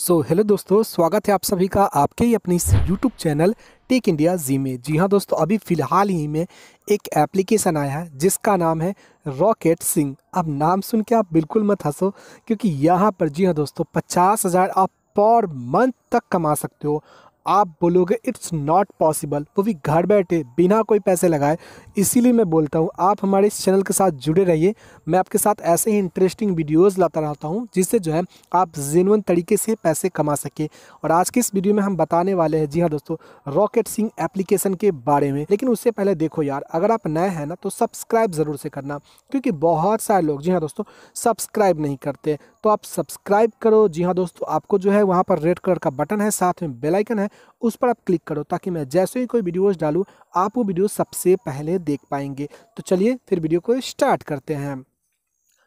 सो so, hello दोस्तों स्वागत है आप सभी का आपके ही अपनी यूट्यूब चैनल टेक इंडिया जी में जी हाँ दोस्तों अभी फ़िलहाल ही में एक एप्लीकेशन आया है जिसका नाम है रॉकेट सिंह अब नाम सुन के आप बिल्कुल मत हंसो क्योंकि यहाँ पर जी हाँ दोस्तों पचास हज़ार आप पर मंथ तक कमा सकते हो आप बोलोगे इट्स नॉट पॉसिबल वो भी घर बैठे बिना कोई पैसे लगाए इसीलिए मैं बोलता हूँ आप हमारे इस चैनल के साथ जुड़े रहिए मैं आपके साथ ऐसे ही इंटरेस्टिंग वीडियोस लाता रहता हूँ जिससे जो है आप जेनवन तरीके से पैसे कमा सकें और आज के इस वीडियो में हम बताने वाले हैं जी हाँ दोस्तों रॉकेट सिंह एप्लीकेशन के बारे में लेकिन उससे पहले देखो यार अगर आप नए हैं ना तो सब्सक्राइब ज़रूर से करना क्योंकि बहुत सारे लोग जी हाँ दोस्तों सब्सक्राइब नहीं करते तो आप सब्सक्राइब करो जी हाँ दोस्तों आपको जो है वहाँ पर रेड कलर का बटन है साथ में बेलाइकन है उस पर आप क्लिक करो ताकि मैं जैसे ही कोई वीडियोस डालूँ आप वो वीडियो सबसे पहले देख पाएंगे तो चलिए फिर वीडियो को स्टार्ट करते हैं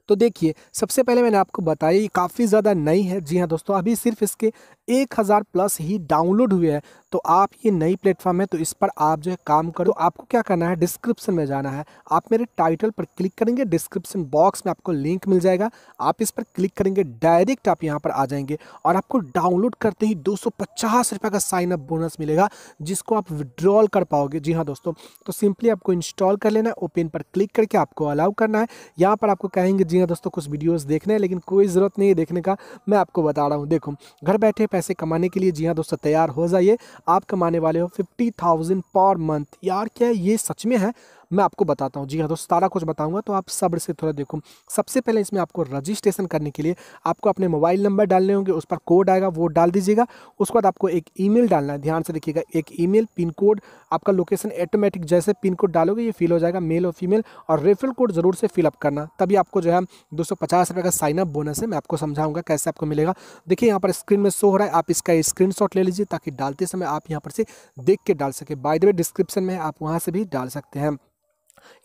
तो देखिए सबसे पहले मैंने आपको बताया ये काफ़ी ज़्यादा नई है जी हाँ दोस्तों अभी सिर्फ इसके एक हज़ार प्लस ही डाउनलोड हुए हैं तो आप ये नई प्लेटफॉर्म है तो इस पर आप जो है काम करो तो आपको क्या करना है डिस्क्रिप्शन में जाना है आप मेरे टाइटल पर क्लिक करेंगे डिस्क्रिप्शन बॉक्स में आपको लिंक मिल जाएगा आप इस पर क्लिक करेंगे डायरेक्ट आप यहाँ पर आ जाएंगे और आपको डाउनलोड करते ही दो रुपए का साइन अप बोनस मिलेगा जिसको आप विड्रॉल कर पाओगे जी हाँ दोस्तों तो सिंपली आपको इंस्टॉल कर लेना है ओपन पर क्लिक करके आपको अलाउ करना है यहाँ पर आपको कहेंगे जी हाँ दोस्तों कुछ वीडियोज़ देखने हैं लेकिन कोई ज़रूरत नहीं है देखने का मैं आपको बता रहा हूँ देखो घर बैठे पैसे कमाने के लिए जी हाँ दोस्तों तैयार हो जाइए आप कमाने वाले हो फिफ्टी थाउजेंड पर मंथ यार क्या ये सच में है मैं आपको बताता हूँ जी हाँ दोस्तों सारा कुछ बताऊँगा तो आप सब्र से थोड़ा देखो सबसे पहले इसमें आपको रजिस्ट्रेशन करने के लिए आपको अपने मोबाइल नंबर डालने होंगे उस पर कोड आएगा वो डाल दीजिएगा उसके बाद आपको एक ई डालना है ध्यान से देखिएगा एक ई पिन कोड आपका लोकेशन ऑटोमेटिक जैसे पिन कोड डालोगे ये फिल हो जाएगा मेल और फीमेल और रेफरल कोड ज़रूर से फिलअप करना तभी आपको जो है दो सौ का साइनअप बोनस है मैं आपको समझाऊंगा कैसे आपको मिलेगा देखिए यहाँ पर स्क्रीन में शो हो रहा है आप इसका स्क्रीन ले लीजिए ताकि डालते समय आप यहाँ पर से देख के डाल सके बाय द वे डिस्क्रिप्शन में आप वहाँ से भी डाल सकते हैं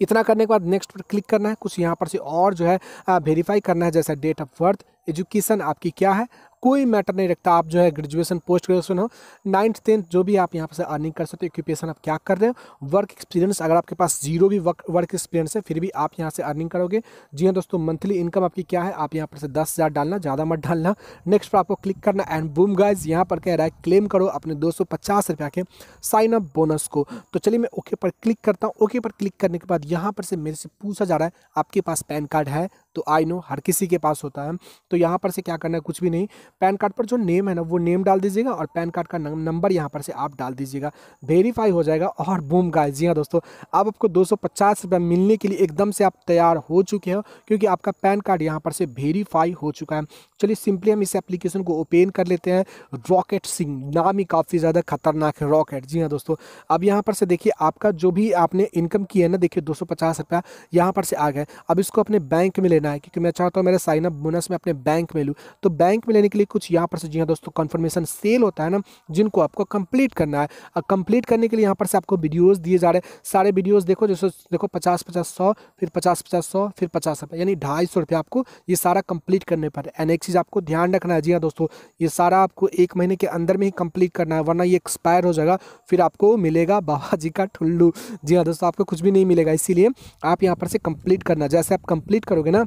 इतना करने के बाद नेक्स्ट पर क्लिक करना है कुछ यहाँ पर से और जो है वेरीफाई करना है जैसा डेट ऑफ बर्थ एजुकेशन आपकी क्या है कोई मैटर नहीं रखता आप जो है ग्रेजुएशन पोस्ट ग्रेजुएशन हो नाइन्थ टेंथ जो भी आप यहाँ से अर्निंग कर सकते हो ऑक्यूपेशन आप क्या कर रहे हो वर्क एक्सपीरियंस अगर आपके पास जीरो भी वर्क वर्क एक्सपीरियंस है फिर भी आप यहाँ से अर्निंग करोगे जी हाँ दोस्तों मंथली इनकम आपकी क्या है आप यहाँ पर से दस हज़ार डालना ज़्यादा मत डालना नेक्स्ट पर आपको क्लिक करना एंड बूम गाइज यहाँ पर कह रहा है क्लेम करो अपने दो सौ पचास के साइन अप बोनस को तो चलिए मैं ओके पर क्लिक करता हूँ ओके पर क्लिक करने के बाद यहाँ पर से मेरे से पूछा जा रहा है आपके पास पैन कार्ड है तो आई नो हर किसी के पास होता है तो यहाँ पर से क्या करना है कुछ भी नहीं पैन कार्ड पर जो नेम है ना वो नेम डाल दीजिएगा और पैन कार्ड का नंबर यहाँ पर से आप डाल दीजिएगा वेरीफाई हो जाएगा और बूम गाय जी हाँ दोस्तों अब आपको दो सौ मिलने के लिए एकदम से आप तैयार हो चुके हो क्योंकि आपका पैन कार्ड यहाँ पर से वेरीफाई हो चुका है चलिए सिंपली हम इस एप्लीकेशन को ओपन कर लेते हैं रॉकेट सिंह नाम ही काफ़ी ज़्यादा खतरनाक है रॉकेट जी हाँ दोस्तों अब यहाँ पर से देखिए आपका जो भी आपने इनकम किया है ना देखिए दो सौ पचास रुपया यहाँ पर से आ गए अब इसको अपने बैंक में लेना लेना है क्योंकि मैं चाहता हूँ मेरा साइनअप बोनस में अपने बैंक में लूँ तो बैंक में लेने के लिए कुछ यहाँ पर से जी हाँ दोस्तों कन्फर्मेशन सेल होता है ना जिनको आपको कंप्लीट करना है और कंप्लीट करने के लिए यहाँ पर से आपको वीडियोज़ दिए जा रहे हैं सारे वीडियोज़ देखो जैसे देखो पचास पचास सौ फिर पचास पचास सौ फिर पचास रुपये यानी ढाई सौ रुपये आपको ये सारा कंप्लीट करने पर एंड एक चीज़ आपको ध्यान रखना है जी हाँ दोस्तों ये सारा आपको एक महीने के अंदर में ही कंप्लीट करना है वरना ये एक्सपायर हो जाएगा फिर आपको मिलेगा बाबा जी का ठुल्लू जी हाँ दोस्तों आपको कुछ भी नहीं मिलेगा इसीलिए आप यहाँ पर से कंप्लीट करना जैसे आप कंप्लीट करोगे ना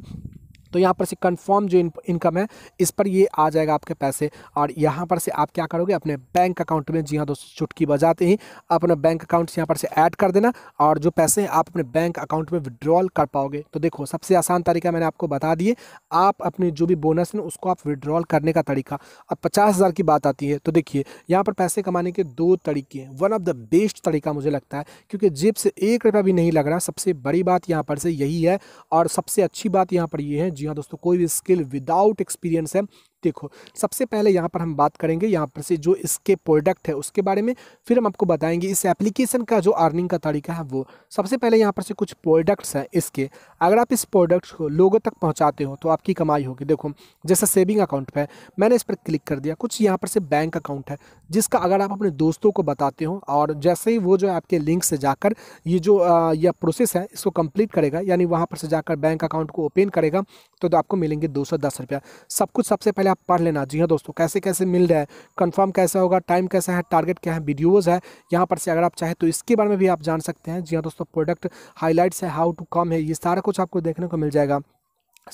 तो यहाँ पर से कन्फर्म जो इनकम है इस पर ये आ जाएगा आपके पैसे और यहाँ पर से आप क्या करोगे अपने बैंक अकाउंट में जी हाँ दोस्तों चुटकी बजाते ही अपना बैंक अकाउंट यहाँ पर से ऐड कर देना और जो पैसे हैं आप अपने बैंक अकाउंट में विड्रॉल कर पाओगे तो देखो सबसे आसान तरीका मैंने आपको बता दिए आप अपने जो भी बोनस है उसको आप विड्रॉल करने का तरीका अब पचास हज़ार की बात आती है तो देखिए यहाँ पर पैसे कमाने के दो तरीके हैं वन ऑफ द बेस्ट तरीका मुझे लगता है क्योंकि जेब से एक रुपया भी नहीं लग रहा सबसे बड़ी बात यहाँ पर से यही है और सबसे अच्छी बात यहाँ पर ये है जी हाँ दोस्तों कोई भी स्किल विदाउट एक्सपीरियंस है देखो सबसे पहले यहाँ पर हम बात करेंगे यहाँ पर से जो इसके प्रोडक्ट है उसके बारे में फिर हम आपको बताएंगे इस एप्लीकेशन का जो अर्निंग का तरीका है वो सबसे पहले यहाँ पर से कुछ प्रोडक्ट्स हैं इसके अगर आप इस प्रोडक्ट्स को लोगों तक पहुँचाते हो तो आपकी कमाई होगी देखो जैसे सेविंग अकाउंट पर मैंने इस पर क्लिक कर दिया कुछ यहाँ पर से बैंक अकाउंट है जिसका अगर आप अपने दोस्तों को बताते हो और जैसे ही वो जो आपके लिंक से जाकर ये जो यह प्रोसेस है इसको कंप्लीट करेगा यानी वहाँ पर से जाकर बैंक अकाउंट को ओपन करेगा तो, तो आपको मिलेंगे दो सौ दस रुपया सब कुछ सबसे पहले आप पढ़ लेना जी हाँ दोस्तों कैसे कैसे मिल रहा है कंफर्म कैसा होगा टाइम कैसा है टारगेट क्या है वीडियोज़ है यहाँ पर से अगर आप चाहें तो इसके बारे में भी आप जान सकते हैं जी हाँ दोस्तों प्रोडक्ट हाईलाइट्स है हाउ टू कम है ये सारा कुछ आपको देखने को मिल जाएगा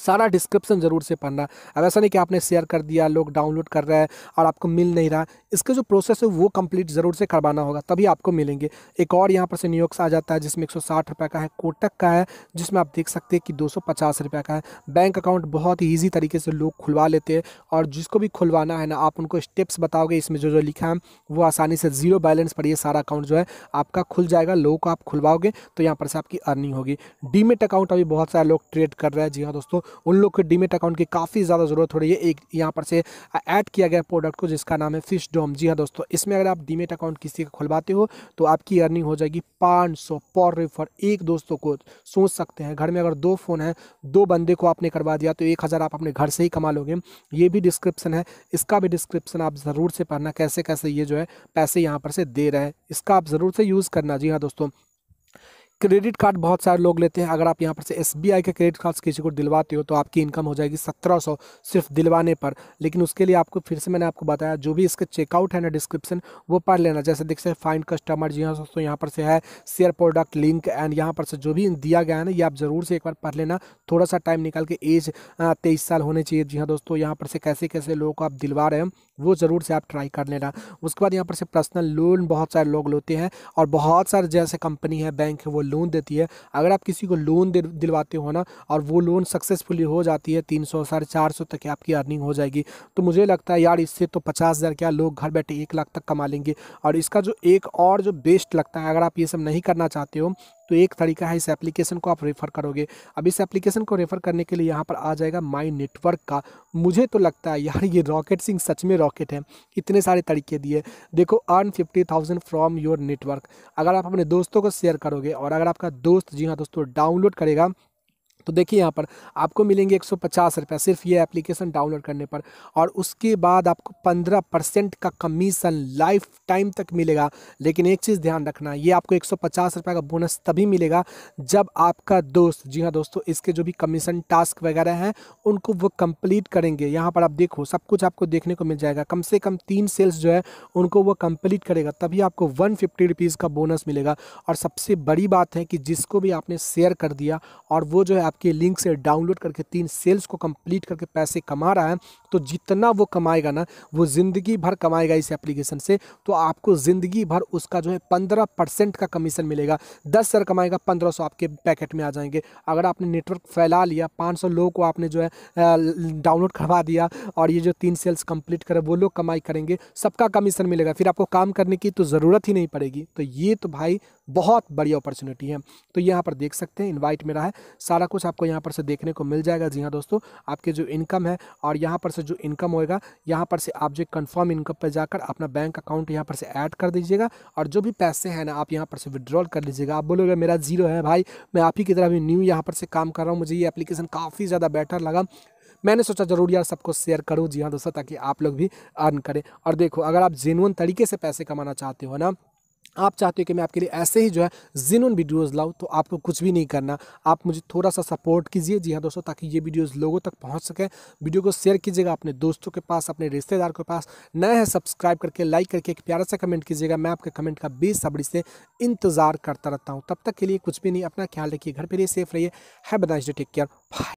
सारा डिस्क्रिप्शन ज़रूर से पढ़ना अब ऐसा नहीं कि आपने शेयर कर दिया लोग डाउनलोड कर रहे हैं और आपको मिल नहीं रहा इसका जो प्रोसेस है वो कंप्लीट ज़रूर से करवाना होगा तभी आपको मिलेंगे एक और यहाँ पर से न्यूयॉर्क आ जाता है जिसमें एक सौ का है कोटक का है जिसमें आप देख सकते हैं कि दो रुपए का है बैंक अकाउंट बहुत ही ईजी तरीके से लोग खुलवा लेते हैं और जिसको भी खुलवाना है ना आप उनको स्टेप्स बताओगे इसमें जो जो लिखा है वो आसानी से ज़ीरो बैलेंस पर ये सारा अकाउंट जो है आपका खुल जाएगा लोगों को आप खुलवाओगे तो यहाँ पर से आपकी अर्निंग होगी डीमेट अकाउंट अभी बहुत सारे लोग ट्रेड कर रहे हैं जी हाँ दोस्तों उन लोग के डीमेट अकाउंट की काफ़ी ज़्यादा ज़रूरत हो रही है एक यहाँ पर से ऐड किया गया प्रोडक्ट को जिसका नाम है फिश डोम जी हाँ दोस्तों इसमें अगर आप डीमेट अकाउंट किसी का खुलवाते हो तो आपकी अर्निंग हो जाएगी पाँच सौ पर रिफर एक दोस्तों को सोच सकते हैं घर में अगर दो फ़ोन है दो बंदे को आपने करवा दिया तो एक हज़ार आप अपने घर से ही कमा लोगे ये भी डिस्क्रिप्शन है इसका भी डिस्क्रिप्शन आप ज़रूर से पढ़ना कैसे कैसे ये जो है पैसे यहाँ पर से दे रहे हैं इसका आप ज़रूर से यूज़ करना जी हाँ दोस्तों क्रेडिट कार्ड बहुत सारे लोग लेते हैं अगर आप यहाँ पर से एस के क्रेडिट कार्ड किसी को दिलवाते हो तो आपकी इनकम हो जाएगी सत्रह सौ सिर्फ दिलवाने पर लेकिन उसके लिए आपको फिर से मैंने आपको बताया जो भी इसके चेकआउट है ना डिस्क्रिप्शन वो पढ़ लेना जैसे देख सकते हैं फाइंड कस्टमर जी हाँ दोस्तों यहाँ पर से है शेयर प्रोडक्ट लिंक एंड यहाँ पर से जो भी दिया गया है ना ये आप ज़रूर से एक बार पढ़ लेना थोड़ा सा टाइम निकाल के एज तेईस साल होने चाहिए जी हाँ दोस्तों यहाँ पर से कैसे कैसे लोगों को आप दिलवा रहे हैं वो ज़रूर से आप ट्राई कर लेना उसके बाद यहाँ पर से पर्सनल लोन बहुत सारे लोग लेते हैं और बहुत सारे जैसे कंपनी है बैंक है वो लोन देती है अगर आप किसी को लोन दिलवाते हो ना और वो लोन सक्सेसफुली हो जाती है तीन सौ साढ़े चार सौ तक आपकी अर्निंग हो जाएगी तो मुझे लगता है यार इससे तो पचास हज़ार क्या लोग घर बैठे एक लाख तक कमा लेंगे और इसका जो एक और जो बेस्ट लगता है अगर आप ये सब नहीं करना चाहते हो तो एक तरीका है इस एप्लीकेशन को आप रेफ़र करोगे अब इस एप्लीकेशन को रेफ़र करने के लिए यहाँ पर आ जाएगा माई नेटवर्क का मुझे तो लगता है यार ये रॉकेट सिंह सच में रॉकेट है इतने सारे तरीके दिए देखो earn fifty thousand from your network अगर आप अपने दोस्तों को शेयर करोगे और अगर आपका दोस्त जी हाँ दोस्तों डाउनलोड करेगा तो देखिए यहाँ पर आपको मिलेंगे एक सौ पचास सिर्फ ये एप्लीकेशन डाउनलोड करने पर और उसके बाद आपको पंद्रह परसेंट का कमीशन लाइफ टाइम तक मिलेगा लेकिन एक चीज़ ध्यान रखना ये आपको एक सौ पचास रुपये का बोनस तभी मिलेगा जब आपका दोस्त जी हाँ दोस्तों इसके जो भी कमीशन टास्क वगैरह हैं उनको वो कंप्लीट करेंगे यहाँ पर आप देखो सब कुछ आपको देखने को मिल जाएगा कम से कम तीन सेल्स जो है उनको वो कम्प्लीट करेगा तभी आपको वन फिफ्टी रुपीज़ का बोनस मिलेगा और सबसे बड़ी बात है कि जिसको भी आपने शेयर कर दिया और वो जो है आपके लिंक से डाउनलोड करके तीन सेल्स को कंप्लीट करके पैसे कमा रहा है तो जितना वो कमाएगा ना वो ज़िंदगी भर कमाएगा इस एप्लीकेशन से तो आपको ज़िंदगी भर उसका जो है पंद्रह परसेंट का कमीशन मिलेगा दस हज़ार कमाएगा पंद्रह सौ आपके पैकेट में आ जाएंगे अगर आपने नेटवर्क फैला लिया पाँच सौ लोगों को आपने जो है डाउनलोड करवा दिया और ये जो तीन सेल्स कंप्लीट करे वो लोग कमाई करेंगे सबका कमीशन मिलेगा फिर आपको काम करने की तो ज़रूरत ही नहीं पड़ेगी तो ये तो भाई बहुत बड़ी अपॉर्चुनिटी है तो यहाँ पर देख सकते हैं इन्वाइट मेरा है सारा कुछ आपको यहाँ पर से देखने को मिल जाएगा जी हाँ दोस्तों आपके जो इनकम है और यहाँ पर से जो इनकम होएगा यहाँ पर से आप जो कन्फर्म इनकम पर जाकर अपना बैंक अकाउंट यहाँ पर से ऐड कर दीजिएगा और जो भी पैसे हैं ना आप यहाँ पर से विड्रॉल कर लीजिएगा आप बोलोगे मेरा जीरो है भाई मैं आप ही की तरह भी न्यू यहाँ पर से काम कर रहा हूँ मुझे ये एप्लीकेशन काफ़ी ज़्यादा बेटर लगा मैंने सोचा जरूर यार सबको शेयर करूँ जी हाँ दोस्तों ताकि आप लोग भी अर्न करें और देखो अगर आप जेनुअन तरीके से पैसे कमाना चाहते हो ना आप चाहते हो कि मैं आपके लिए ऐसे ही जो है जिनून वीडियोस लाऊं तो आपको कुछ भी नहीं करना आप मुझे थोड़ा सा सपोर्ट कीजिए जी हाँ दोस्तों ताकि ये वीडियोस लोगों तक पहुंच सके वीडियो को शेयर कीजिएगा अपने दोस्तों के पास अपने रिश्तेदार के पास नए हैं सब्सक्राइब करके लाइक करके एक प्यारा सा कमेंट कीजिएगा मैं आपके कमेंट का बेसब्री से इंतजार करता रहता हूँ तब तक के लिए कुछ भी नहीं अपना ख्याल रखिए घर पर रहिए सेफ रहिए है डे टेक केयर बाय